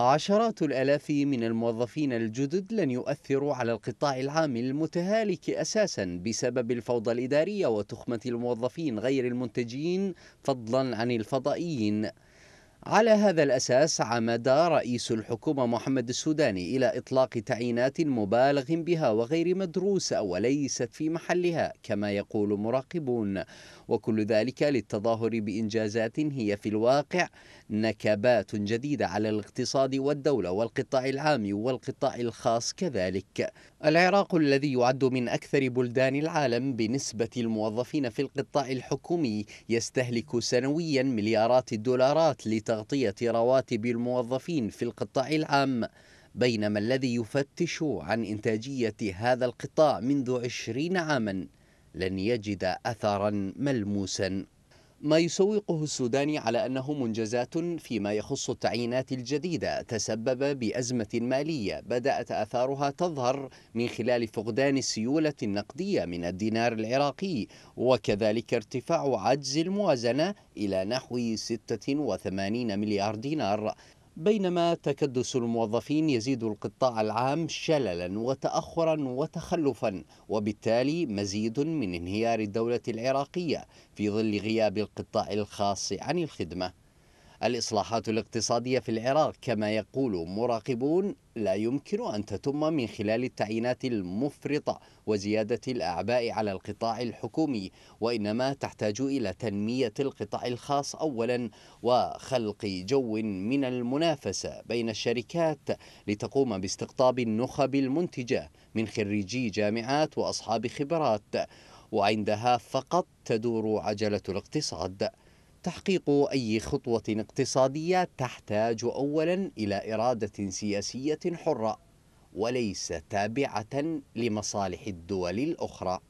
عشرات الآلاف من الموظفين الجدد لن يؤثروا على القطاع العام المتهالك أساسا بسبب الفوضى الإدارية وتخمة الموظفين غير المنتجين فضلا عن الفضائيين على هذا الأساس عمد رئيس الحكومة محمد السوداني إلى إطلاق تعيينات مبالغ بها وغير مدروسة وليست في محلها كما يقول مراقبون وكل ذلك للتظاهر بإنجازات هي في الواقع نكبات جديدة على الاقتصاد والدولة والقطاع العام والقطاع الخاص كذلك العراق الذي يعد من أكثر بلدان العالم بنسبة الموظفين في القطاع الحكومي يستهلك سنويا مليارات الدولارات لت لتغطية رواتب الموظفين في القطاع العام بينما الذي يفتش عن إنتاجية هذا القطاع منذ عشرين عاما لن يجد أثرا ملموسا ما يسوقه السوداني على أنه منجزات فيما يخص التعيينات الجديدة تسبب بأزمة مالية بدأت آثارها تظهر من خلال فقدان السيولة النقدية من الدينار العراقي وكذلك ارتفاع عجز الموازنة إلى نحو 86 مليار دينار بينما تكدس الموظفين يزيد القطاع العام شللا وتأخرا وتخلفا وبالتالي مزيد من انهيار الدولة العراقية في ظل غياب القطاع الخاص عن الخدمة الإصلاحات الاقتصادية في العراق كما يقول مراقبون لا يمكن أن تتم من خلال التعيينات المفرطة وزيادة الأعباء على القطاع الحكومي وإنما تحتاج إلى تنمية القطاع الخاص أولا وخلق جو من المنافسة بين الشركات لتقوم باستقطاب النخب المنتجة من خريجي جامعات وأصحاب خبرات وعندها فقط تدور عجلة الاقتصاد تحقيق أي خطوة اقتصادية تحتاج أولا إلى إرادة سياسية حرة وليس تابعة لمصالح الدول الأخرى